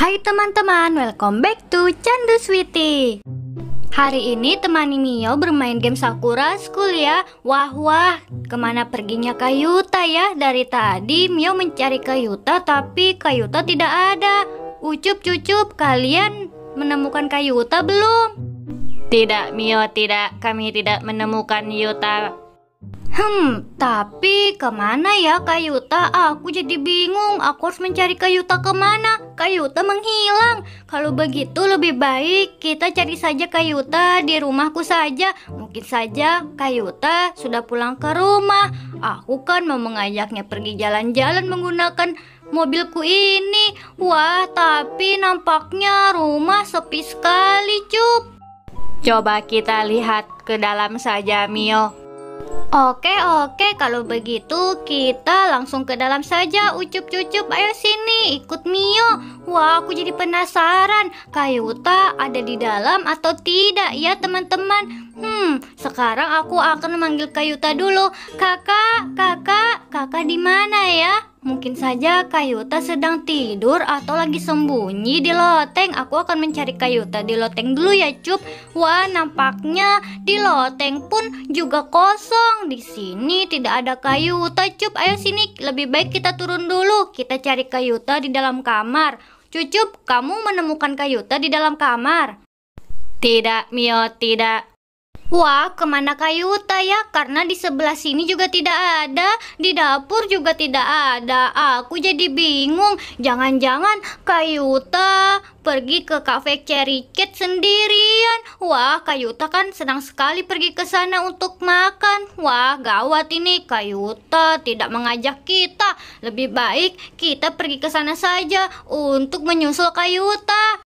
Hai teman-teman, welcome back to Candu Sweetie Hari ini temani Mio bermain game Sakura School ya Wah wah, kemana perginya Kayuta ya? Dari tadi Mio mencari Kayuta tapi Kayuta tidak ada Ucup-cucup, kalian menemukan Kayuta belum? Tidak Mio, tidak, kami tidak menemukan Yuta Hmm, tapi kemana ya Kayuta? Aku jadi bingung. Aku harus mencari Kayuta kemana? Kayuta menghilang. Kalau begitu lebih baik kita cari saja Kayuta di rumahku saja. Mungkin saja Kayuta sudah pulang ke rumah. Aku kan mau mengajaknya pergi jalan-jalan menggunakan mobilku ini. Wah, tapi nampaknya rumah sepi sekali, Cup. Coba kita lihat ke dalam saja, Mio. Oke oke kalau begitu kita langsung ke dalam saja Ucup cucup ayo sini ikut Mio Wah aku jadi penasaran Kayuta ada di dalam atau tidak ya teman-teman Hmm sekarang aku akan manggil Kayuta dulu Kakak kakak kakak di mana ya? Mungkin saja Kayuta sedang tidur atau lagi sembunyi di loteng. Aku akan mencari Kayuta di loteng dulu ya, Cup. Wah, nampaknya di loteng pun juga kosong. Di sini tidak ada Kayuta, Cup. Ayo sini, lebih baik kita turun dulu. Kita cari Kayuta di dalam kamar. Cucup, kamu menemukan Kayuta di dalam kamar? Tidak, Mio, tidak. Wah, kemana kayu Uta ya? Karena di sebelah sini juga tidak ada, di dapur juga tidak ada. Aku jadi bingung. Jangan-jangan kayu Uta pergi ke kafe Cherry Cat sendirian. Wah, kayu Uta kan senang sekali pergi ke sana untuk makan. Wah, gawat ini kayu Uta tidak mengajak kita. Lebih baik kita pergi ke sana saja untuk menyusul kayu Uta.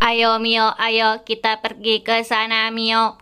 Ayo Mio, ayo kita pergi ke sana Mio.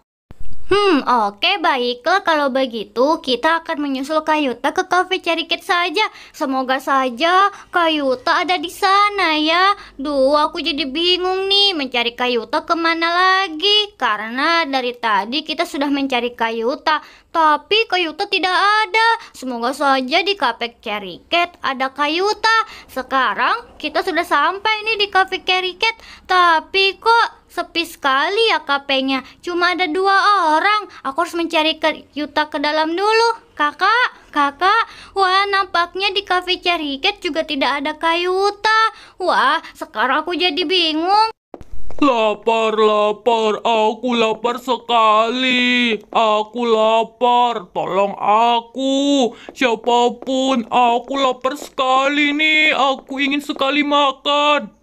Hmm, oke okay, baiklah kalau begitu kita akan menyusul Kayuta ke cafe kit saja. Semoga saja Kayuta ada di sana ya. Duh, aku jadi bingung nih mencari Kayuta kemana lagi. Karena dari tadi kita sudah mencari Kayuta, tapi Kayuta tidak ada. Semoga saja di cafe kit ada Kayuta. Sekarang kita sudah sampai nih di cafe kit, tapi kok Sepi sekali ya kafenya, Cuma ada dua orang. Aku harus mencari ke Yuta ke dalam dulu. Kakak, kakak, wah nampaknya di kafe Cariket juga tidak ada Kayuta. Wah, sekarang aku jadi bingung. Lapar, lapar, aku lapar sekali. Aku lapar, tolong aku. Siapapun, aku lapar sekali nih. Aku ingin sekali makan.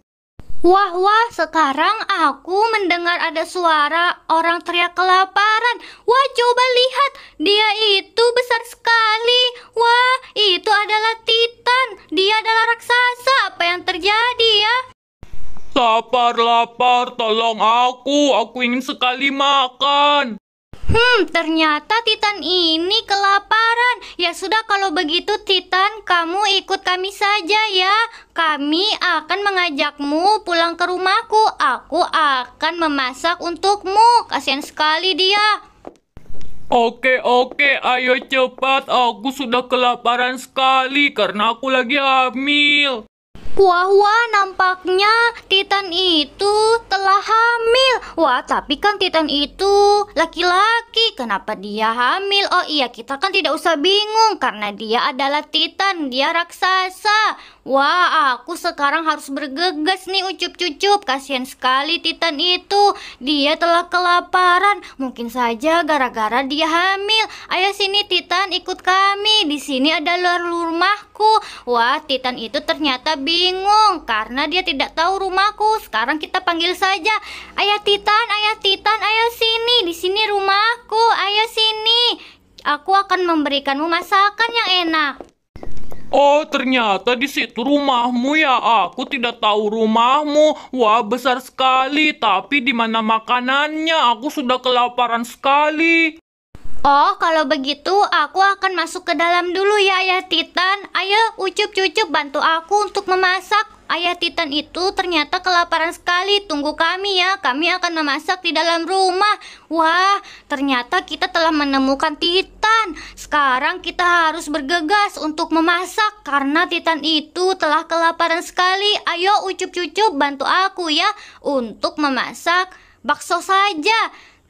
Wah, wah, sekarang aku mendengar ada suara orang teriak kelaparan. Wah, coba lihat, dia itu besar sekali. Wah, itu adalah Titan. Dia adalah raksasa. Apa yang terjadi ya? Lapar, lapar, tolong aku. Aku ingin sekali makan. Hmm, ternyata Titan ini kelaparan. Ya sudah kalau begitu Titan, kamu ikut kami saja ya. Kami akan mengajakmu pulang ke rumahku. Aku akan memasak untukmu. Kasihan sekali dia. Oke, oke, ayo cepat. Aku sudah kelaparan sekali karena aku lagi hamil. Wah, wah, nampaknya Titan itu telah hamil. Wah, tapi kan Titan itu laki-laki. Kenapa dia hamil? Oh iya, kita kan tidak usah bingung karena dia adalah Titan, dia raksasa. Wah, aku sekarang harus bergegas nih ucup-cucup. Kasihan sekali Titan itu. Dia telah kelaparan. Mungkin saja gara-gara dia hamil. Ayo sini Titan, ikut kami. Di sini ada luar rumahku. Wah, Titan itu ternyata bingung karena dia tidak tahu rumahku. Sekarang kita panggil saja. Ayah Titan, ayah Titan, ayo sini. Di sini rumahku. Ayo sini. Aku akan memberikanmu masakan yang enak. Oh, ternyata di situ rumahmu ya. Aku tidak tahu rumahmu. Wah, besar sekali. Tapi di mana makanannya? Aku sudah kelaparan sekali. Oh, kalau begitu aku akan masuk ke dalam dulu ya, ya Titan. Ayo, Ucup-Cucup bantu aku untuk memasak. Ayah Titan itu ternyata kelaparan sekali. Tunggu kami ya, kami akan memasak di dalam rumah. Wah, ternyata kita telah menemukan Titan. Sekarang kita harus bergegas untuk memasak karena Titan itu telah kelaparan sekali. Ayo ucup-cucup bantu aku ya untuk memasak bakso saja.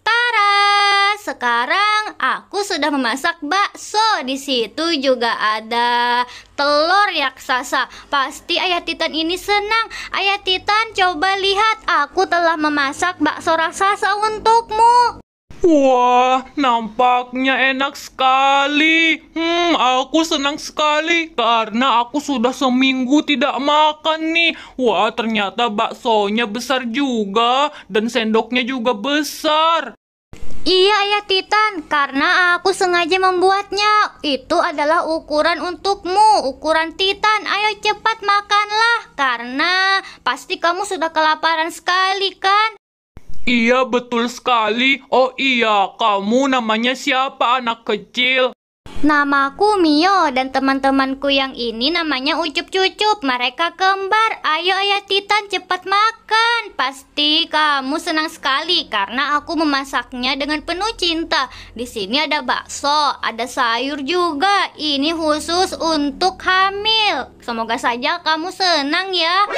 Tara, sekarang aku sudah memasak bakso. Di situ juga ada telur raksasa. Pasti Ayah Titan ini senang. Ayah Titan, coba lihat, aku telah memasak bakso raksasa untukmu. Wah, nampaknya enak sekali. Hmm, aku senang sekali karena aku sudah seminggu tidak makan nih. Wah, ternyata baksonya besar juga dan sendoknya juga besar. Iya ya Titan, karena aku sengaja membuatnya. Itu adalah ukuran untukmu, ukuran Titan. Ayo cepat makanlah, karena pasti kamu sudah kelaparan sekali kan? Iya betul sekali. Oh iya, kamu namanya siapa anak kecil? Namaku Mio dan teman-temanku yang ini namanya Ucup Cucup. Mereka kembar. Ayo ayah Titan cepat makan. Pasti kamu senang sekali karena aku memasaknya dengan penuh cinta. Di sini ada bakso, ada sayur juga. Ini khusus untuk hamil. Semoga saja kamu senang ya.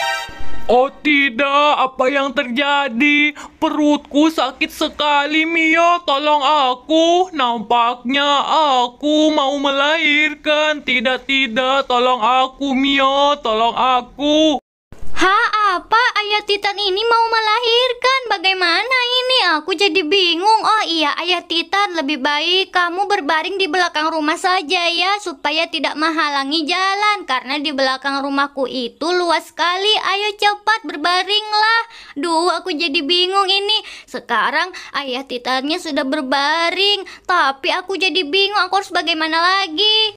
Oh tidak, apa yang terjadi? Perutku sakit sekali, Mio. Tolong aku. Nampaknya aku mau melahirkan. Tidak, tidak. Tolong aku, Mio. Tolong aku. Ha, apa ayah Titan ini mau melahirkan? Bagaimana ini? Aku jadi bingung. Oh iya, ayah Titan, lebih baik kamu berbaring di belakang rumah saja ya, supaya tidak menghalangi jalan. Karena di belakang rumahku itu luas sekali. Ayo cepat berbaringlah. Duh, aku jadi bingung ini. Sekarang ayah Titannya sudah berbaring, tapi aku jadi bingung. Aku harus bagaimana lagi?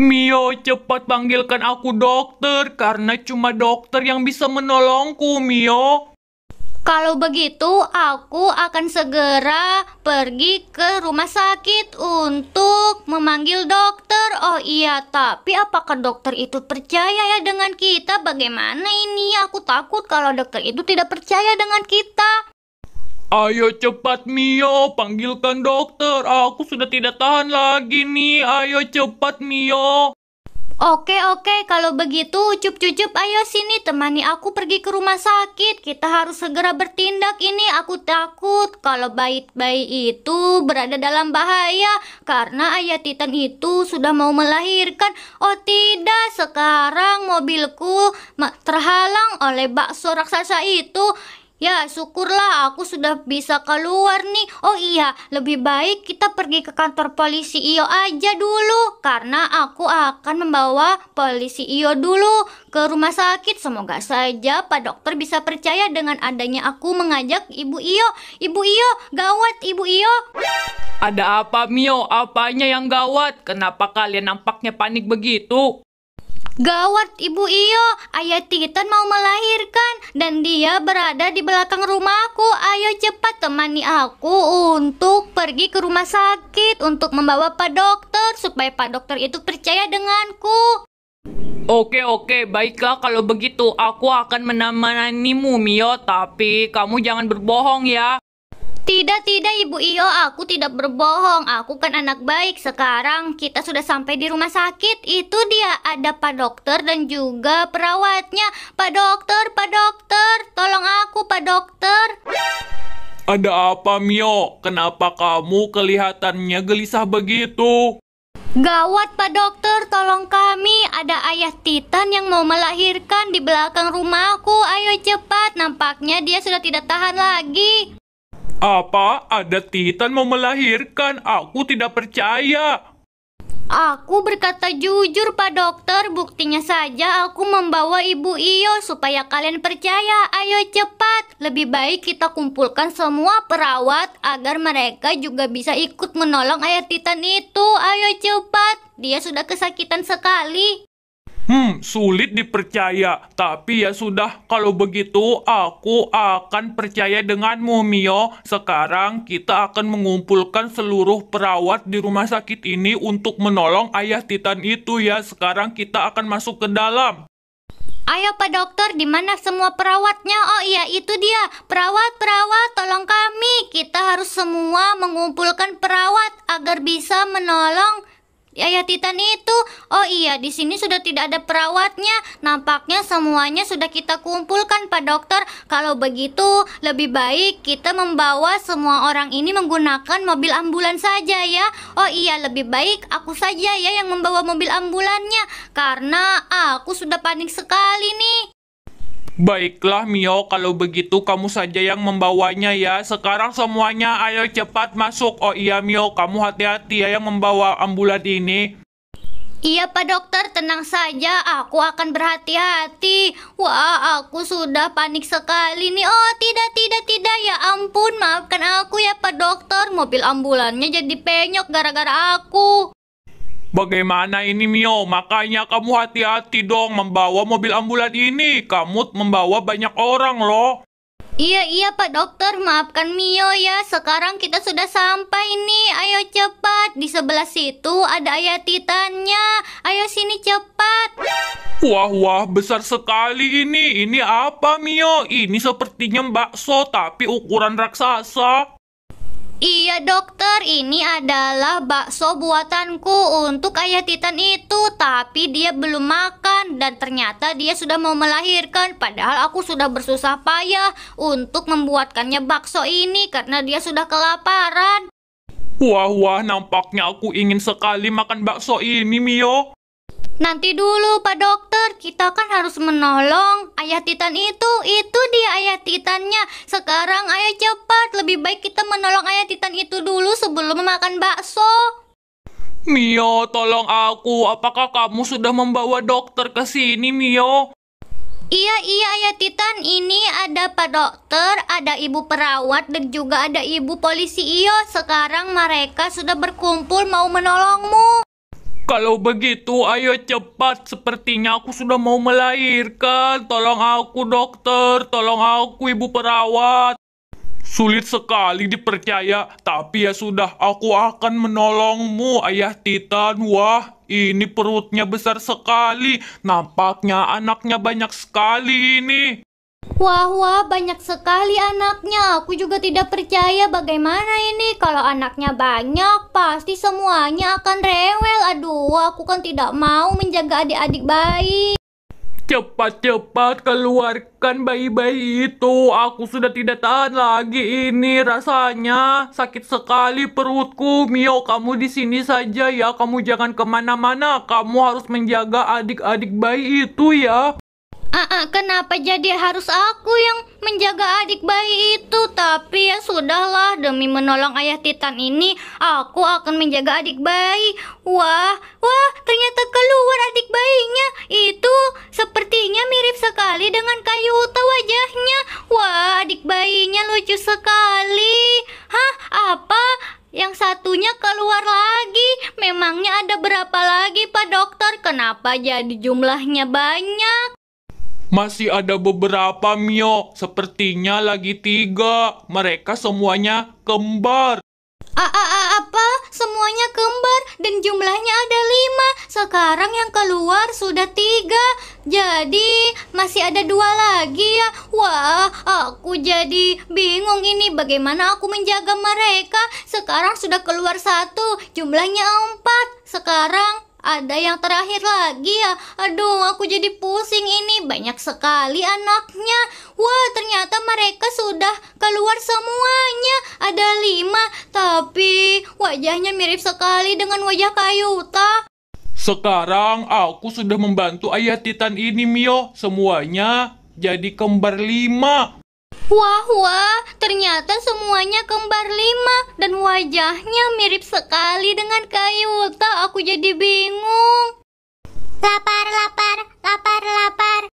Mio, cepat panggilkan aku dokter, karena cuma dokter yang bisa menolongku, Mio. Kalau begitu, aku akan segera pergi ke rumah sakit untuk memanggil dokter. Oh iya, tapi apakah dokter itu percaya ya dengan kita? Bagaimana ini? Aku takut kalau dokter itu tidak percaya dengan kita. Ayo cepat Mio, panggilkan dokter. Aku sudah tidak tahan lagi nih. Ayo cepat Mio. Oke oke, kalau begitu cup-cup ayo sini temani aku pergi ke rumah sakit. Kita harus segera bertindak ini. Aku takut kalau bayi-bayi itu berada dalam bahaya karena ayah Titan itu sudah mau melahirkan. Oh tidak, sekarang mobilku terhalang oleh bakso raksasa itu. Ya, syukurlah aku sudah bisa keluar nih. Oh iya, lebih baik kita pergi ke kantor polisi Iyo aja dulu karena aku akan membawa polisi Iyo dulu ke rumah sakit. Semoga saja Pak Dokter bisa percaya dengan adanya aku mengajak Ibu Iyo. Ibu Iyo, gawat Ibu Iyo. Ada apa Mio? Apanya yang gawat? Kenapa kalian nampaknya panik begitu? Gawat ibu Iyo, ayah Titan mau melahirkan dan dia berada di belakang rumahku. Ayo cepat temani aku untuk pergi ke rumah sakit untuk membawa Pak Dokter supaya Pak Dokter itu percaya denganku. Oke oke, baiklah kalau begitu aku akan menemanimu Mio, tapi kamu jangan berbohong ya. Tidak, tidak Ibu Iyo, aku tidak berbohong. Aku kan anak baik. Sekarang kita sudah sampai di rumah sakit. Itu dia ada Pak Dokter dan juga perawatnya. Pak Dokter, Pak Dokter, tolong aku Pak Dokter. Ada apa Mio? Kenapa kamu kelihatannya gelisah begitu? Gawat Pak Dokter, tolong kami. Ada ayah Titan yang mau melahirkan di belakang rumahku. Ayo cepat, nampaknya dia sudah tidak tahan lagi. Apa ada Titan mau melahirkan? Aku tidak percaya. Aku berkata jujur, Pak Dokter. Buktinya saja aku membawa Ibu Iyo supaya kalian percaya. Ayo cepat. Lebih baik kita kumpulkan semua perawat agar mereka juga bisa ikut menolong ayah Titan itu. Ayo cepat. Dia sudah kesakitan sekali. Hmm, sulit dipercaya. Tapi ya sudah, kalau begitu aku akan percaya denganmu, Mio. Sekarang kita akan mengumpulkan seluruh perawat di rumah sakit ini untuk menolong ayah Titan itu ya. Sekarang kita akan masuk ke dalam. Ayo Pak Dokter, di mana semua perawatnya? Oh iya, itu dia. Perawat, perawat, tolong kami. Kita harus semua mengumpulkan perawat agar bisa menolong Ayah Titan itu. Oh iya, di sini sudah tidak ada perawatnya. Nampaknya semuanya sudah kita kumpulkan, Pak Dokter. Kalau begitu, lebih baik kita membawa semua orang ini menggunakan mobil ambulan saja ya. Oh iya, lebih baik aku saja ya yang membawa mobil ambulannya karena aku sudah panik sekali nih. Baiklah Mio, kalau begitu kamu saja yang membawanya ya. Sekarang semuanya ayo cepat masuk. Oh iya Mio, kamu hati-hati ya yang membawa ambulan ini. Iya Pak Dokter, tenang saja. Aku akan berhati-hati. Wah, aku sudah panik sekali nih. Oh tidak, tidak, tidak. Ya ampun, maafkan aku ya Pak Dokter. Mobil ambulannya jadi penyok gara-gara aku. Bagaimana ini Mio? Makanya kamu hati-hati dong membawa mobil ambulan ini. Kamu membawa banyak orang loh. Iya, iya Pak Dokter, maafkan Mio ya. Sekarang kita sudah sampai nih. Ayo cepat, di sebelah situ ada ayah titannya. Ayo sini cepat. Wah, wah, besar sekali ini. Ini apa Mio? Ini sepertinya bakso tapi ukuran raksasa. Iya dokter, ini adalah bakso buatanku untuk ayah Titan itu Tapi dia belum makan dan ternyata dia sudah mau melahirkan Padahal aku sudah bersusah payah untuk membuatkannya bakso ini karena dia sudah kelaparan Wah wah nampaknya aku ingin sekali makan bakso ini Mio Nanti dulu Pak Dokter, kita kan harus menolong ayah Titan itu. Itu dia ayah Titannya. Sekarang ayah cepat, lebih baik kita menolong ayah Titan itu dulu sebelum memakan bakso. Mio, tolong aku. Apakah kamu sudah membawa dokter ke sini, Mio? Iya, iya, ayah Titan. Ini ada Pak Dokter, ada Ibu Perawat, dan juga ada Ibu Polisi Iyo. Sekarang mereka sudah berkumpul mau menolongmu. Kalau begitu, ayo cepat. Sepertinya aku sudah mau melahirkan. Tolong aku, dokter. Tolong aku, ibu perawat. Sulit sekali dipercaya, tapi ya sudah, aku akan menolongmu, Ayah Titan. Wah, ini perutnya besar sekali. Nampaknya anaknya banyak sekali ini. Wah, wah, banyak sekali anaknya. Aku juga tidak percaya bagaimana ini. Kalau anaknya banyak, pasti semuanya akan rewel. Aduh, aku kan tidak mau menjaga adik-adik bayi. Cepat-cepat keluarkan bayi-bayi itu. Aku sudah tidak tahan lagi ini rasanya. Sakit sekali perutku. Mio, kamu di sini saja ya. Kamu jangan kemana-mana. Kamu harus menjaga adik-adik bayi itu ya. Aa, ah, ah, kenapa jadi harus aku yang menjaga adik bayi itu? Tapi ya sudahlah, demi menolong ayah Titan ini, aku akan menjaga adik bayi. Wah, wah, ternyata keluar adik bayinya. Itu sepertinya mirip sekali dengan kayu tawajahnya. wajahnya. Wah, adik bayinya lucu sekali. Hah, apa? Yang satunya keluar lagi. Memangnya ada berapa lagi, Pak Dokter? Kenapa jadi jumlahnya banyak? Masih ada beberapa Mio, sepertinya lagi tiga. Mereka semuanya kembar. A -a -a apa? Semuanya kembar dan jumlahnya ada lima. Sekarang yang keluar sudah tiga. Jadi masih ada dua lagi ya. Wah, aku jadi bingung ini bagaimana aku menjaga mereka. Sekarang sudah keluar satu, jumlahnya empat. Sekarang ada yang terakhir lagi ya. Aduh, aku jadi pusing ini. Banyak sekali anaknya. Wah, ternyata mereka sudah keluar semuanya. Ada lima, tapi wajahnya mirip sekali dengan wajah Kayuta. Sekarang aku sudah membantu ayah Titan ini, Mio. Semuanya jadi kembar lima. Wah, wah, ternyata semuanya kembar lima dan wajahnya mirip sekali dengan Kayuta. Aku jadi bingung. Lapar, lapar, lapar, lapar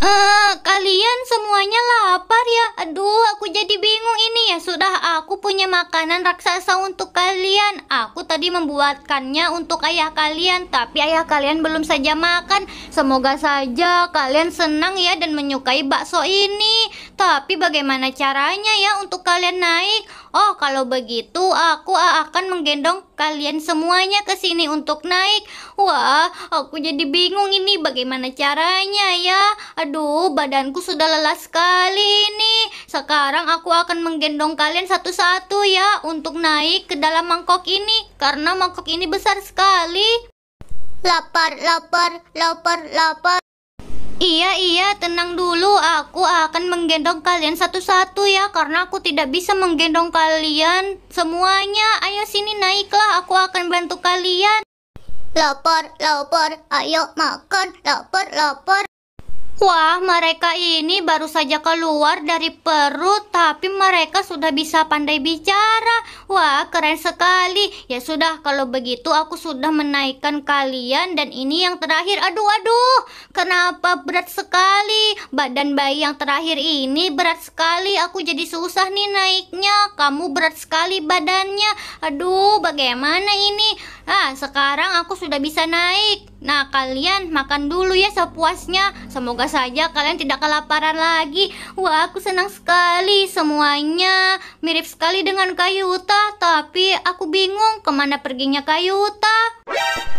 uh, kalian semuanya lapar ya? Aduh, aku jadi bingung ini ya. Sudah aku punya makanan raksasa untuk kalian. Aku tadi membuatkannya untuk ayah kalian, tapi ayah kalian belum saja makan. Semoga saja kalian senang ya dan menyukai bakso ini. Tapi bagaimana caranya ya untuk kalian naik? Oh, kalau begitu aku ah, akan menggendong kalian semuanya ke sini untuk naik. Wah, aku jadi bingung ini bagaimana caranya ya. Aduh, badanku sudah lelah sekali ini. Sekarang aku akan menggendong kalian satu-satu ya untuk naik ke dalam mangkok ini karena mangkok ini besar sekali. Lapar, lapar, lapar, lapar. Iya, iya, tenang dulu. Aku akan menggendong kalian satu-satu ya, karena aku tidak bisa menggendong kalian semuanya. Ayo sini naiklah, aku akan bantu kalian. Lapar, lapar, ayo makan, lapar, lapar. Wah, mereka ini baru saja keluar dari perut, tapi mereka sudah bisa pandai bicara. Wah, keren sekali. Ya sudah, kalau begitu aku sudah menaikkan kalian dan ini yang terakhir. Aduh, aduh, kenapa berat sekali? Badan bayi yang terakhir ini berat sekali. Aku jadi susah nih naiknya. Kamu berat sekali badannya. Aduh, bagaimana ini? Ah, sekarang aku sudah bisa naik. Nah, kalian makan dulu ya sepuasnya. Semoga saja kalian tidak kelaparan lagi. Wah, aku senang sekali semuanya. Mirip sekali dengan kayu tapi aku bingung kemana perginya kayu Uta.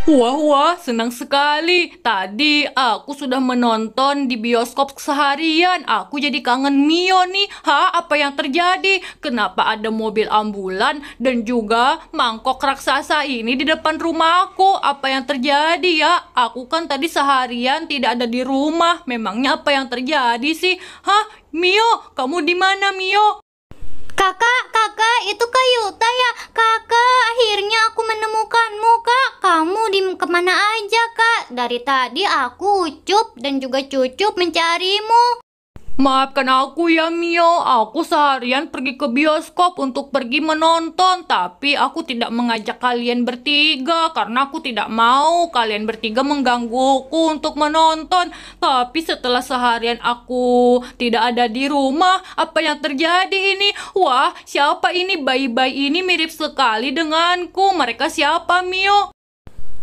Wah, wah, senang sekali. Tadi aku sudah menonton di bioskop seharian. Aku jadi kangen Mio nih. Ha, apa yang terjadi? Kenapa ada mobil ambulan dan juga mangkok raksasa ini di depan rumah aku. Apa yang terjadi ya? Aku kan tadi seharian tidak ada di rumah. Memangnya apa yang terjadi sih? Hah, Mio, kamu di mana Mio? Kakak, kakak, itu Kak Yuta ya? Kakak, akhirnya aku menemukanmu, Kak. Kamu di kemana aja, Kak? Dari tadi aku Ucup dan juga Cucup mencarimu. Maafkan aku ya Mio, aku seharian pergi ke bioskop untuk pergi menonton Tapi aku tidak mengajak kalian bertiga karena aku tidak mau kalian bertiga menggangguku untuk menonton Tapi setelah seharian aku tidak ada di rumah, apa yang terjadi ini? Wah, siapa ini bayi-bayi ini mirip sekali denganku, mereka siapa Mio?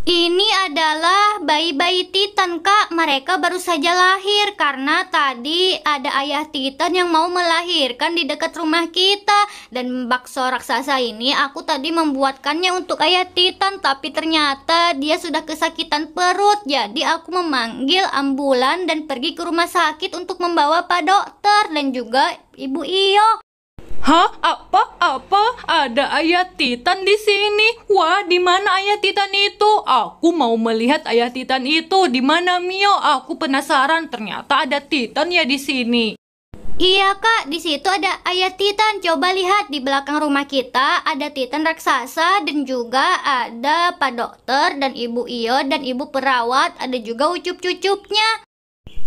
Ini adalah bayi-bayi Titan, Kak. Mereka baru saja lahir karena tadi ada ayah Titan yang mau melahirkan di dekat rumah kita. Dan bakso raksasa ini aku tadi membuatkannya untuk ayah Titan, tapi ternyata dia sudah kesakitan perut. Jadi aku memanggil ambulan dan pergi ke rumah sakit untuk membawa Pak Dokter dan juga Ibu Iyo. Hah? Apa? Apa? Ada ayah Titan di sini? Wah, di mana ayah Titan itu? Aku mau melihat ayah Titan itu. Di mana Mio? Aku penasaran. Ternyata ada Titan ya di sini. Iya kak, di situ ada ayah Titan. Coba lihat di belakang rumah kita ada Titan raksasa dan juga ada Pak Dokter dan Ibu Iyo dan Ibu perawat. Ada juga ucup-cucupnya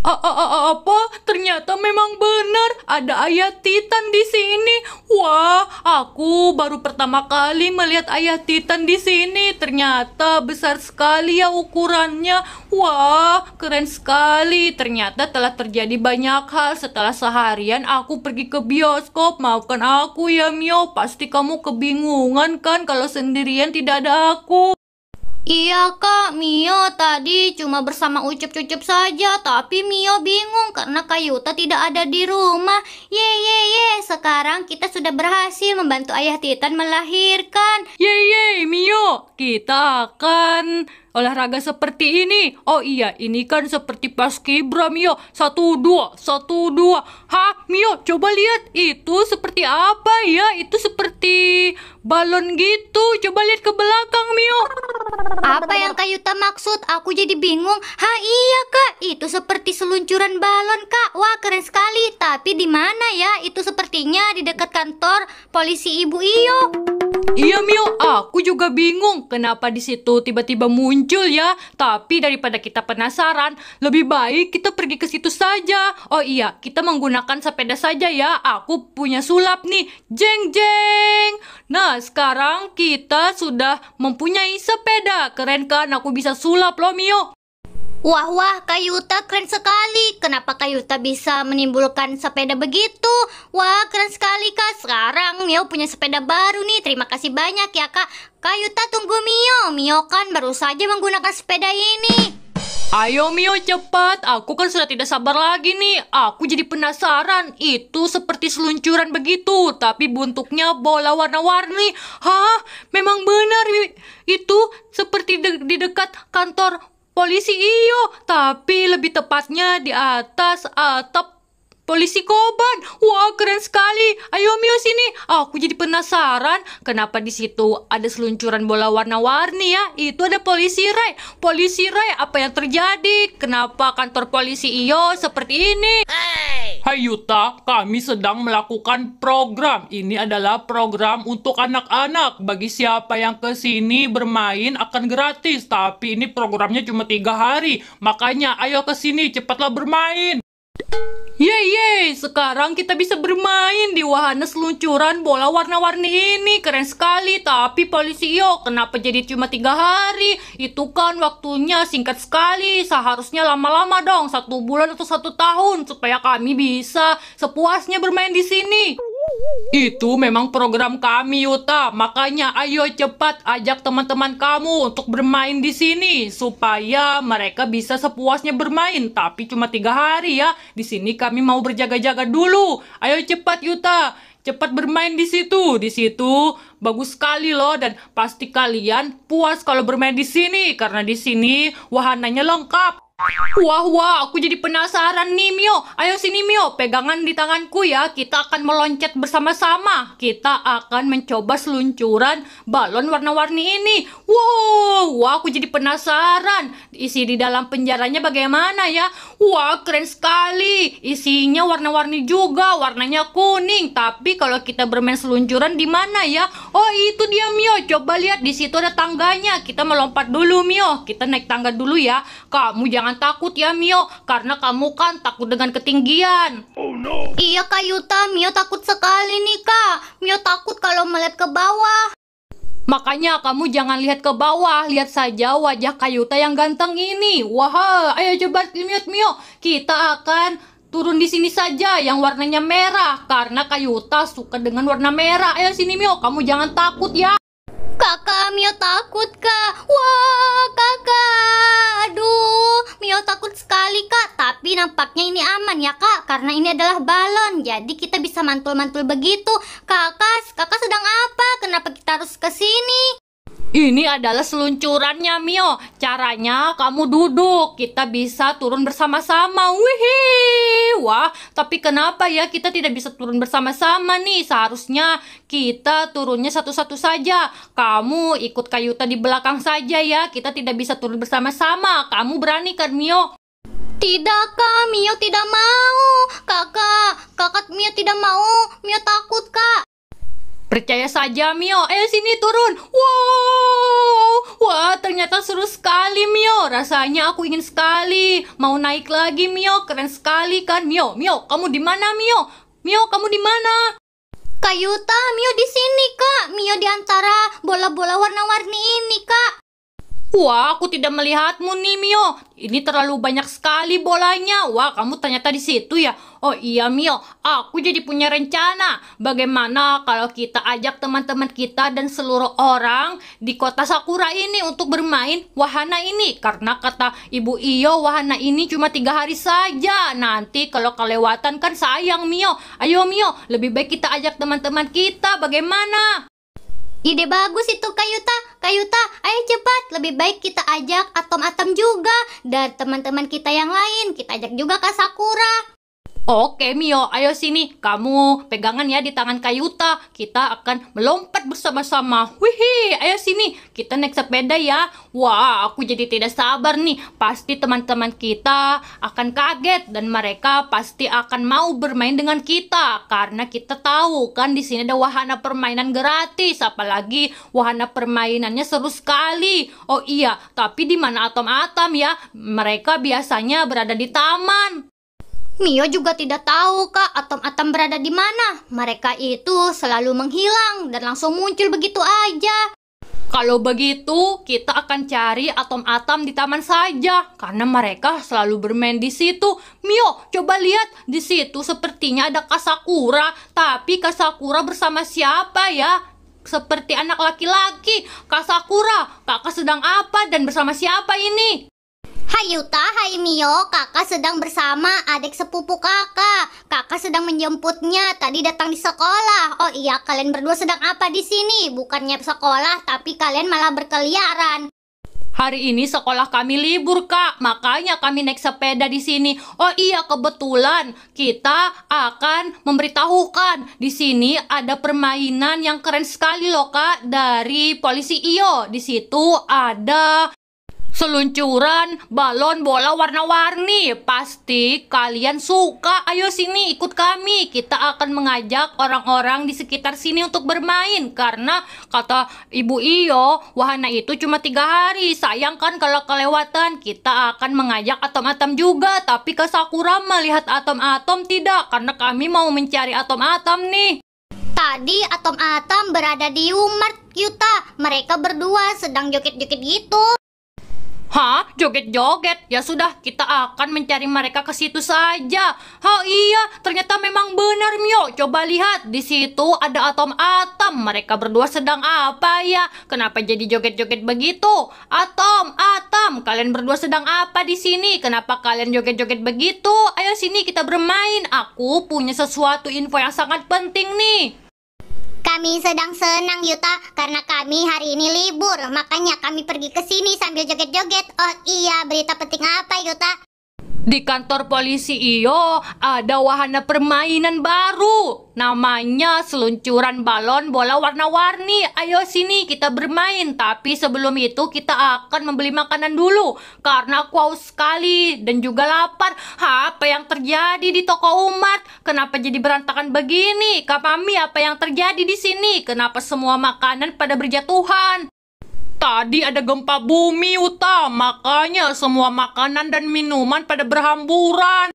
apa? Ternyata memang benar ada ayah Titan di sini. Wah, aku baru pertama kali melihat ayah Titan di sini. Ternyata besar sekali ya ukurannya. Wah, keren sekali. Ternyata telah terjadi banyak hal setelah seharian aku pergi ke bioskop. Maafkan aku ya Mio, pasti kamu kebingungan kan kalau sendirian tidak ada aku. Iya kak, Mio tadi cuma bersama Ucup-Cucup saja Tapi Mio bingung karena Kayuta tidak ada di rumah Ye ye ye, sekarang kita sudah berhasil membantu ayah Titan melahirkan Ye ye, Mio, kita akan olahraga seperti ini. Oh iya, ini kan seperti paskibra Mio. Satu dua, satu dua. Hah, Mio, coba lihat itu seperti apa ya? Itu seperti balon gitu. Coba lihat ke belakang Mio. Apa yang Kak Yuta maksud? Aku jadi bingung. Hah, iya Kak, itu seperti seluncuran balon Kak. Wah, keren sekali. Tapi di mana ya? Itu sepertinya di dekat kantor polisi Ibu Iyo. Iya Mio, aku juga bingung kenapa di situ tiba-tiba muncul ya. Tapi daripada kita penasaran, lebih baik kita pergi ke situ saja. Oh iya, kita menggunakan sepeda saja ya. Aku punya sulap nih. Jeng jeng. Nah, sekarang kita sudah mempunyai sepeda. Keren kan? Aku bisa sulap loh Mio. Wah wah Kayuta keren sekali Kenapa Kayuta bisa menimbulkan sepeda begitu Wah keren sekali kak Sekarang Mio punya sepeda baru nih Terima kasih banyak ya kak Kayuta tunggu Mio Mio kan baru saja menggunakan sepeda ini Ayo Mio cepat, aku kan sudah tidak sabar lagi nih Aku jadi penasaran, itu seperti seluncuran begitu Tapi bentuknya bola warna-warni Hah, memang benar Itu seperti de di dekat kantor polisi iyo, tapi lebih tepatnya di atas atap Polisi Koban. Wah, keren sekali. Ayo Mio sini. aku jadi penasaran kenapa di situ ada seluncuran bola warna-warni ya? Itu ada polisi Ray. Polisi Ray, apa yang terjadi? Kenapa kantor polisi Iyo seperti ini? Hey. Hai Yuta, kami sedang melakukan program. Ini adalah program untuk anak-anak. Bagi siapa yang ke sini bermain akan gratis, tapi ini programnya cuma tiga hari. Makanya ayo ke sini cepatlah bermain. Yeay, sekarang kita bisa bermain di wahana seluncuran bola warna-warni ini. Keren sekali, tapi polisi yo, kenapa jadi cuma tiga hari? Itu kan waktunya singkat sekali, seharusnya lama-lama dong, satu bulan atau satu tahun, supaya kami bisa sepuasnya bermain di sini. Itu memang program kami, Yuta. Makanya ayo cepat ajak teman-teman kamu untuk bermain di sini supaya mereka bisa sepuasnya bermain. Tapi cuma tiga hari ya. Di sini kami mau berjaga-jaga dulu. Ayo cepat, Yuta. Cepat bermain di situ. Di situ bagus sekali loh dan pasti kalian puas kalau bermain di sini karena di sini wahananya lengkap. Wah, wah, aku jadi penasaran nih, Mio. Ayo sini, Mio. Pegangan di tanganku ya. Kita akan meloncat bersama-sama. Kita akan mencoba seluncuran balon warna-warni ini. Wow, wah, aku jadi penasaran. Isi di dalam penjaranya bagaimana ya? Wah, keren sekali. Isinya warna-warni juga. Warnanya kuning. Tapi kalau kita bermain seluncuran di mana ya? Oh, itu dia, Mio. Coba lihat di situ ada tangganya. Kita melompat dulu, Mio. Kita naik tangga dulu ya. Kamu jangan jangan takut ya Mio, karena kamu kan takut dengan ketinggian. Oh no. Iya Kak Yuta, Mio takut sekali nih Kak. Mio takut kalau melihat ke bawah. Makanya kamu jangan lihat ke bawah, lihat saja wajah Kayuta yang ganteng ini. Wah, ayo coba lihat Mio. Kita akan turun di sini saja yang warnanya merah karena Kayuta suka dengan warna merah. Ayo sini Mio, kamu jangan takut ya. Kakak, Mio takut, Kak. Wah, Kakak. Aduh, Mio takut sekali, Kak. Tapi nampaknya ini aman ya, Kak. Karena ini adalah balon. Jadi kita bisa mantul-mantul begitu. Kakak, Kakak sedang apa? Kenapa kita harus ke sini? Ini adalah seluncurannya Mio. Caranya kamu duduk, kita bisa turun bersama-sama. Wih, wah. Tapi kenapa ya kita tidak bisa turun bersama-sama nih? Seharusnya kita turunnya satu-satu saja. Kamu ikut Kayuta di belakang saja ya. Kita tidak bisa turun bersama-sama. Kamu berani kan Mio? Tidak kak, Mio tidak mau. Kakak, kakak Mio tidak mau. Mio takut kak. Percaya saja Mio, Eh, sini turun. Wow, wah ternyata seru sekali Mio. Rasanya aku ingin sekali. Mau naik lagi Mio, keren sekali kan Mio. Mio, kamu di mana Mio? Mio, kamu di mana? Kak Mio di sini kak. Mio di antara bola-bola warna-warni ini kak. Wah, aku tidak melihatmu nih, Mio. Ini terlalu banyak sekali bolanya. Wah, kamu ternyata di situ ya. Oh iya, Mio. Aku jadi punya rencana. Bagaimana kalau kita ajak teman-teman kita dan seluruh orang di kota Sakura ini untuk bermain wahana ini? Karena kata Ibu Iyo, wahana ini cuma tiga hari saja. Nanti kalau kelewatan kan sayang, Mio. Ayo, Mio. Lebih baik kita ajak teman-teman kita. Bagaimana? Ide bagus itu Kayuta, Kayuta, ayo cepat. Lebih baik kita ajak Atom-Atom juga dan teman-teman kita yang lain. Kita ajak juga Kak Sakura. Oke Mio, ayo sini. Kamu pegangan ya di tangan Kayuta. Kita akan melompat bersama-sama. Wih, ayo sini. Kita naik sepeda ya. Wah, aku jadi tidak sabar nih. Pasti teman-teman kita akan kaget dan mereka pasti akan mau bermain dengan kita karena kita tahu kan di sini ada wahana permainan gratis. Apalagi wahana permainannya seru sekali. Oh iya, tapi di mana atom-atom ya? Mereka biasanya berada di taman. Mio juga tidak tahu, Kak, atom-atom berada di mana. Mereka itu selalu menghilang dan langsung muncul begitu aja. Kalau begitu, kita akan cari atom-atom di taman saja karena mereka selalu bermain di situ. Mio, coba lihat di situ sepertinya ada Kasakura, tapi Kasakura bersama siapa ya? Seperti anak laki-laki. Kasakura, Kakak sedang apa dan bersama siapa ini? Hai Yuta, hai Mio, kakak sedang bersama adik sepupu kakak. Kakak sedang menjemputnya, tadi datang di sekolah. Oh iya, kalian berdua sedang apa di sini? Bukannya sekolah, tapi kalian malah berkeliaran. Hari ini sekolah kami libur, Kak. Makanya kami naik sepeda di sini. Oh iya, kebetulan kita akan memberitahukan di sini ada permainan yang keren sekali loh, Kak, dari Polisi Iyo. Di situ ada seluncuran, balon, bola warna-warni. Pasti kalian suka. Ayo sini ikut kami. Kita akan mengajak orang-orang di sekitar sini untuk bermain. Karena kata Ibu Iyo, wahana itu cuma tiga hari. Sayang kan kalau kelewatan. Kita akan mengajak atom-atom juga. Tapi ke Sakura melihat atom-atom tidak. Karena kami mau mencari atom-atom nih. Tadi atom-atom berada di Umar Yuta. Mereka berdua sedang joget-joget gitu. Hah? Joget-joget? Ya sudah, kita akan mencari mereka ke situ saja. Oh iya, ternyata memang benar Mio. Coba lihat, di situ ada atom-atom. Mereka berdua sedang apa ya? Kenapa jadi joget-joget begitu? Atom, atom, kalian berdua sedang apa di sini? Kenapa kalian joget-joget begitu? Ayo sini kita bermain. Aku punya sesuatu info yang sangat penting nih. Kami sedang senang Yuta karena kami hari ini libur. Makanya kami pergi ke sini sambil joget-joget. Oh iya, berita penting apa Yuta? Di kantor polisi Iyo ada wahana permainan baru. Namanya seluncuran balon bola warna-warni. Ayo sini kita bermain. Tapi sebelum itu kita akan membeli makanan dulu. Karena aku haus sekali dan juga lapar. Ha, apa yang terjadi di toko umat? Kenapa jadi berantakan begini? Kak Mami, apa yang terjadi di sini? Kenapa semua makanan pada berjatuhan? Tadi ada gempa bumi, utama Makanya semua makanan dan minuman pada berhamburan.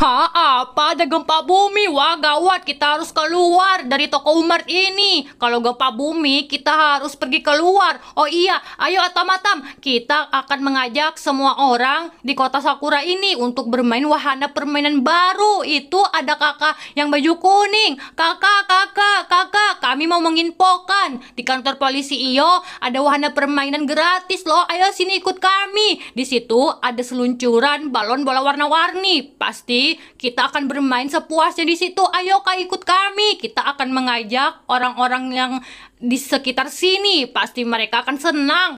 Hah, apa ada gempa bumi? Wah, gawat, kita harus keluar dari toko Umar ini. Kalau gempa bumi, kita harus pergi keluar. Oh iya, ayo Atam-Atam. kita akan mengajak semua orang di kota Sakura ini untuk bermain wahana permainan baru. Itu ada kakak yang baju kuning. Kakak, kakak, kakak, kami mau menginfokan. Di kantor polisi Iyo, ada wahana permainan gratis loh. Ayo sini ikut kami. Di situ ada seluncuran balon bola warna-warni. Pasti kita akan bermain sepuasnya di situ. Ayo kak ikut kami. Kita akan mengajak orang-orang yang di sekitar sini. Pasti mereka akan senang.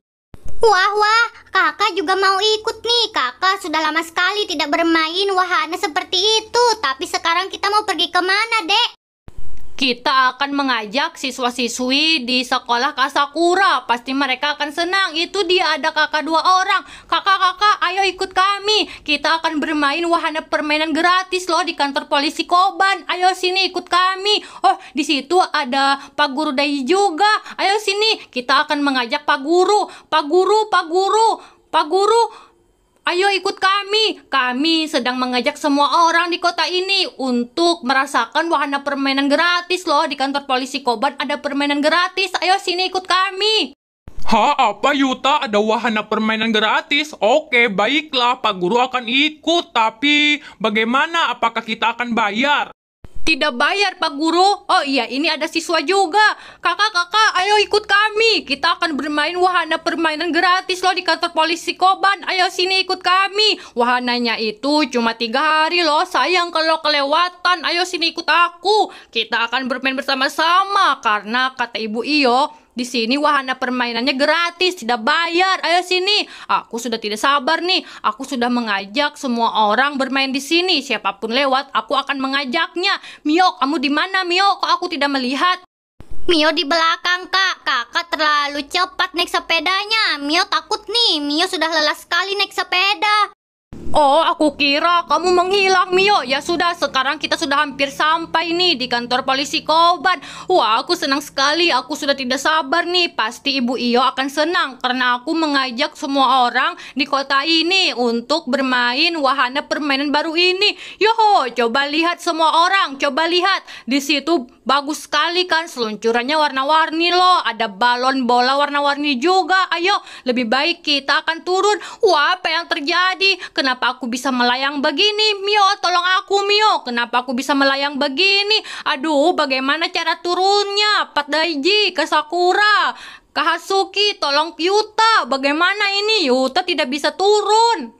Wah, wah, kakak juga mau ikut nih. Kakak sudah lama sekali tidak bermain wahana seperti itu. Tapi sekarang kita mau pergi kemana, dek? Kita akan mengajak siswa-siswi di sekolah Kasakura. Pasti mereka akan senang. Itu dia ada kakak dua orang. Kakak-kakak, ayo ikut kami. Kita akan bermain wahana permainan gratis loh di kantor polisi Koban. Ayo sini ikut kami. Oh, di situ ada Pak Guru Dai juga. Ayo sini, kita akan mengajak Pak Guru. Pak Guru, Pak Guru, Pak Guru. Ayo ikut kami. Kami sedang mengajak semua orang di kota ini untuk merasakan wahana permainan gratis loh. Di kantor polisi Koban ada permainan gratis. Ayo sini ikut kami. Hah, apa Yuta? Ada wahana permainan gratis? Oke, baiklah. Pak Guru akan ikut. Tapi bagaimana? Apakah kita akan bayar? Tidak bayar Pak Guru. Oh iya, ini ada siswa juga. Kakak-kakak, ayo ikut kami. Kita akan bermain wahana permainan gratis loh di kantor polisi Koban. Ayo sini ikut kami. Wahananya itu cuma tiga hari loh. Sayang kalau kelewatan. Ayo sini ikut aku. Kita akan bermain bersama-sama karena kata Ibu Iyo, di sini wahana permainannya gratis, tidak bayar. Ayo sini. Aku sudah tidak sabar nih. Aku sudah mengajak semua orang bermain di sini. Siapapun lewat, aku akan mengajaknya. Mio, kamu di mana, Mio? Kok aku tidak melihat? Mio di belakang, Kak. Kakak terlalu cepat naik sepedanya. Mio takut nih. Mio sudah lelah sekali naik sepeda. Oh, aku kira kamu menghilang, Mio. Ya sudah, sekarang kita sudah hampir sampai nih di kantor polisi Koban. Wah, aku senang sekali. Aku sudah tidak sabar nih. Pasti Ibu Iyo akan senang karena aku mengajak semua orang di kota ini untuk bermain wahana permainan baru ini. Yoho, coba lihat semua orang. Coba lihat. Di situ bagus sekali kan seluncurannya warna-warni loh. Ada balon bola warna-warni juga. Ayo, lebih baik kita akan turun. Wah, apa yang terjadi? Kenapa Kenapa aku bisa melayang begini? Mio, tolong aku Mio. Kenapa aku bisa melayang begini? Aduh, bagaimana cara turunnya? Pat Daiji, ke Sakura, ke Hasuki, tolong Yuta. Bagaimana ini? Yuta tidak bisa turun.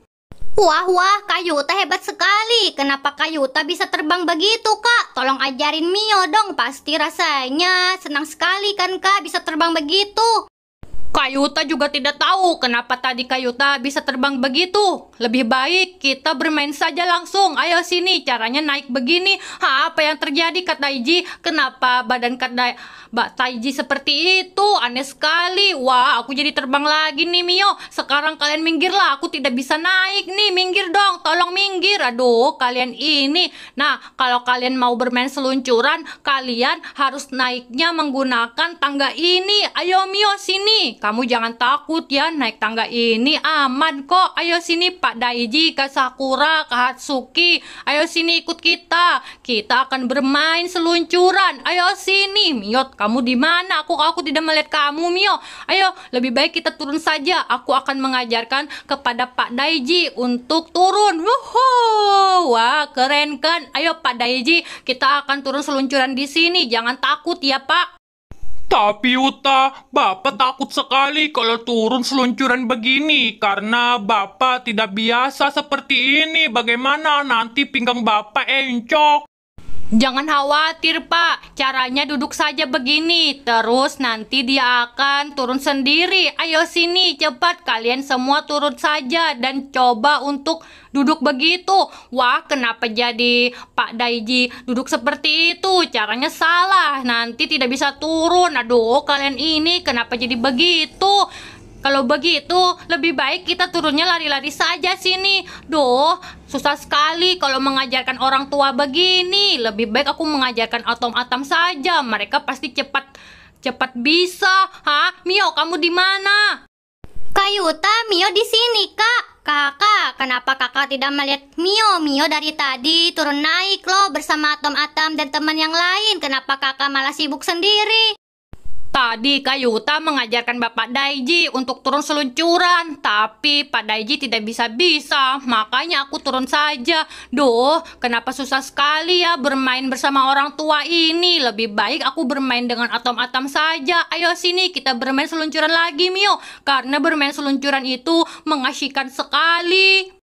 Wah, wah, Kak Yuta hebat sekali. Kenapa Kak Yuta bisa terbang begitu, Kak? Tolong ajarin Mio dong, pasti rasanya senang sekali kan, Kak, bisa terbang begitu. Kayuta juga tidak tahu kenapa tadi Kayuta bisa terbang begitu. Lebih baik kita bermain saja langsung. Ayo sini, caranya naik begini. Ha, apa yang terjadi Kak Taiji? Kenapa badan Kak da Mbak Taiji seperti itu? Aneh sekali. Wah, aku jadi terbang lagi nih Mio. Sekarang kalian minggirlah, aku tidak bisa naik nih. Minggir dong, tolong minggir. Aduh, kalian ini. Nah, kalau kalian mau bermain seluncuran, kalian harus naiknya menggunakan tangga ini. Ayo Mio, sini. Kamu jangan takut ya, naik tangga ini aman kok. Ayo sini Pak Daiji, Kak Sakura, Kak Hatsuki. Ayo sini ikut kita. Kita akan bermain seluncuran. Ayo sini, Mio. Kamu di mana? Aku aku tidak melihat kamu, Mio. Ayo, lebih baik kita turun saja. Aku akan mengajarkan kepada Pak Daiji untuk turun. Wuhuu. Wah, keren kan? Ayo Pak Daiji, kita akan turun seluncuran di sini. Jangan takut ya, Pak. Tapi Uta, Bapak takut sekali kalau turun seluncuran begini karena Bapak tidak biasa seperti ini. Bagaimana nanti pinggang Bapak encok? Jangan khawatir pak, caranya duduk saja begini, terus nanti dia akan turun sendiri. Ayo sini cepat kalian semua turun saja dan coba untuk duduk begitu. Wah kenapa jadi Pak Daiji duduk seperti itu, caranya salah, nanti tidak bisa turun. Aduh kalian ini kenapa jadi begitu? Kalau begitu, lebih baik kita turunnya lari-lari saja sini. Duh, susah sekali kalau mengajarkan orang tua begini. Lebih baik aku mengajarkan atom-atom saja. Mereka pasti cepat cepat bisa. Hah, Mio, kamu di mana? Kak Yuta, Mio di sini, Kak. Kakak, kenapa kakak tidak melihat Mio? Mio dari tadi turun naik loh bersama Atom Atom dan teman yang lain. Kenapa kakak malah sibuk sendiri? Tadi Kak Yuta mengajarkan Bapak Daiji untuk turun seluncuran, tapi Pak Daiji tidak bisa-bisa, makanya aku turun saja. Duh, kenapa susah sekali ya bermain bersama orang tua ini? Lebih baik aku bermain dengan atom-atom saja. Ayo sini, kita bermain seluncuran lagi, Mio. Karena bermain seluncuran itu mengasyikan sekali.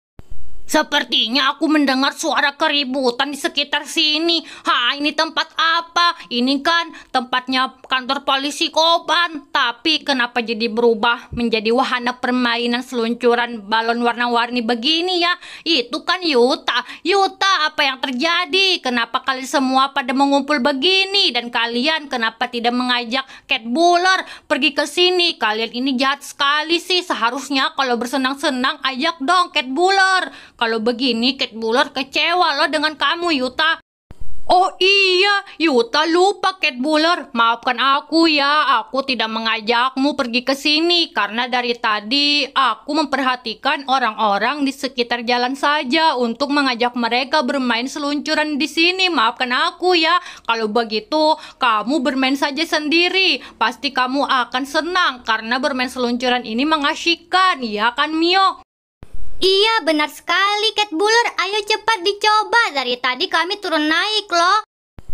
Sepertinya aku mendengar suara keributan di sekitar sini. Ha, ini tempat apa? Ini kan tempatnya kantor polisi Koban. Tapi kenapa jadi berubah menjadi wahana permainan seluncuran balon warna-warni begini ya? Itu kan Yuta. Yuta, apa yang terjadi? Kenapa kalian semua pada mengumpul begini? Dan kalian kenapa tidak mengajak Cat Buller pergi ke sini? Kalian ini jahat sekali sih. Seharusnya kalau bersenang-senang ajak dong Cat Buller kalau begini Kate Bullard kecewa loh dengan kamu Yuta. Oh iya, Yuta lupa Cat Buller. Maafkan aku ya, aku tidak mengajakmu pergi ke sini karena dari tadi aku memperhatikan orang-orang di sekitar jalan saja untuk mengajak mereka bermain seluncuran di sini. Maafkan aku ya. Kalau begitu, kamu bermain saja sendiri. Pasti kamu akan senang karena bermain seluncuran ini mengasyikkan, ya kan Mio? Iya benar sekali Cat Buller, ayo cepat dicoba. Dari tadi kami turun naik loh.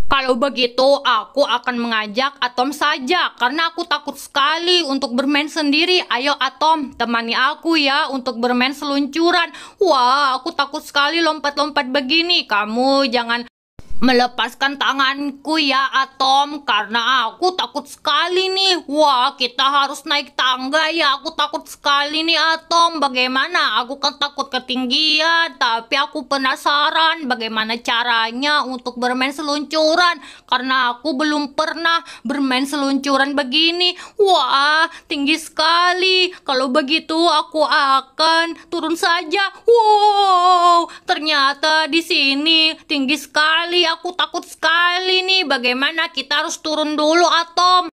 Kalau begitu, aku akan mengajak Atom saja karena aku takut sekali untuk bermain sendiri. Ayo Atom, temani aku ya untuk bermain seluncuran. Wah, aku takut sekali lompat-lompat begini. Kamu jangan Melepaskan tanganku ya Atom karena aku takut sekali nih. Wah, kita harus naik tangga ya. Aku takut sekali nih Atom. Bagaimana? Aku kan takut ketinggian, tapi aku penasaran bagaimana caranya untuk bermain seluncuran karena aku belum pernah bermain seluncuran begini. Wah, tinggi sekali. Kalau begitu aku akan turun saja. Wow, ternyata di sini tinggi sekali aku takut sekali nih. Bagaimana kita harus turun dulu, Atom?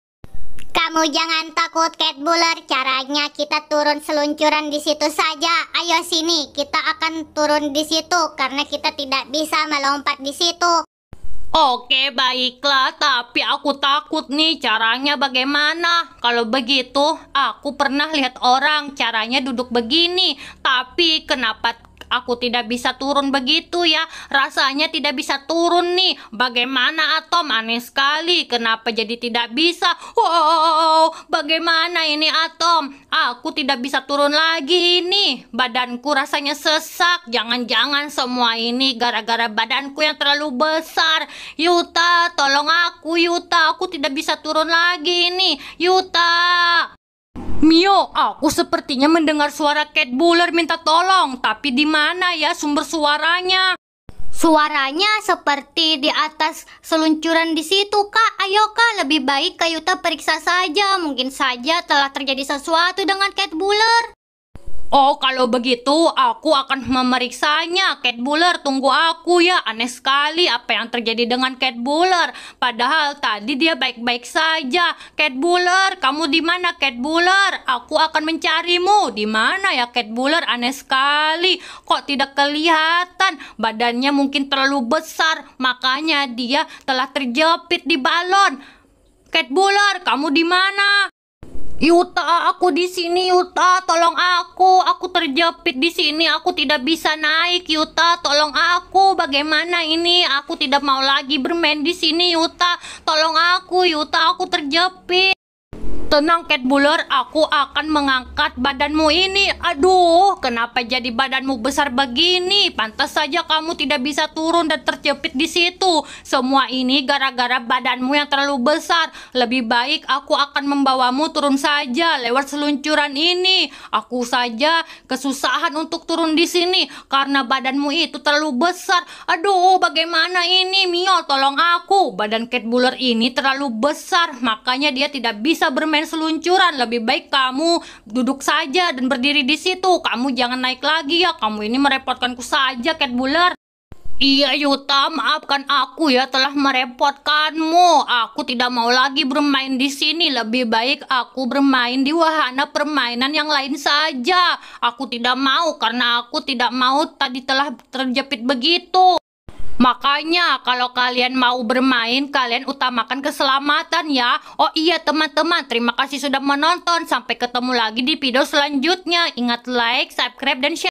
Kamu jangan takut, Cat Buller. Caranya kita turun seluncuran di situ saja. Ayo sini, kita akan turun di situ karena kita tidak bisa melompat di situ. Oke, baiklah. Tapi aku takut nih caranya bagaimana. Kalau begitu, aku pernah lihat orang caranya duduk begini. Tapi kenapa Aku tidak bisa turun begitu ya. Rasanya tidak bisa turun nih. Bagaimana Atom? Aneh sekali. Kenapa jadi tidak bisa? Wow, bagaimana ini Atom? Aku tidak bisa turun lagi ini. Badanku rasanya sesak. Jangan-jangan semua ini gara-gara badanku yang terlalu besar. Yuta, tolong aku Yuta. Aku tidak bisa turun lagi ini. Yuta! Mio, aku sepertinya mendengar suara Cat Buller minta tolong, tapi di mana ya sumber suaranya? Suaranya seperti di atas seluncuran di situ, Kak. Ayo, Kak, lebih baik Kak Yuta periksa saja. Mungkin saja telah terjadi sesuatu dengan Cat Buller. Oh, kalau begitu aku akan memeriksanya. Cat Buller, tunggu aku ya. Aneh sekali apa yang terjadi dengan Cat Buller. Padahal tadi dia baik-baik saja. Cat Buller, kamu di mana Cat Buller? Aku akan mencarimu. Di mana ya Cat Buller? Aneh sekali. Kok tidak kelihatan? Badannya mungkin terlalu besar, makanya dia telah terjepit di balon. Cat Buller, kamu di mana? Yuta, aku di sini Yuta, tolong aku. Aku terjepit di sini, aku tidak bisa naik Yuta, tolong aku. Bagaimana ini? Aku tidak mau lagi bermain di sini Yuta. Tolong aku Yuta, aku terjepit. Tenang Cat Buller, aku akan mengangkat badanmu ini. Aduh, kenapa jadi badanmu besar begini? Pantas saja kamu tidak bisa turun dan terjepit di situ. Semua ini gara-gara badanmu yang terlalu besar. Lebih baik aku akan membawamu turun saja lewat seluncuran ini. Aku saja kesusahan untuk turun di sini karena badanmu itu terlalu besar. Aduh, bagaimana ini? Mio, tolong aku. Badan Cat Buller ini terlalu besar, makanya dia tidak bisa bermain kemarin seluncuran lebih baik kamu duduk saja dan berdiri di situ kamu jangan naik lagi ya kamu ini merepotkanku saja Cat buler. Iya Yuta, maafkan aku ya telah merepotkanmu. Aku tidak mau lagi bermain di sini. Lebih baik aku bermain di wahana permainan yang lain saja. Aku tidak mau karena aku tidak mau tadi telah terjepit begitu. Makanya kalau kalian mau bermain, kalian utamakan keselamatan ya. Oh iya teman-teman, terima kasih sudah menonton. Sampai ketemu lagi di video selanjutnya. Ingat like, subscribe, dan share.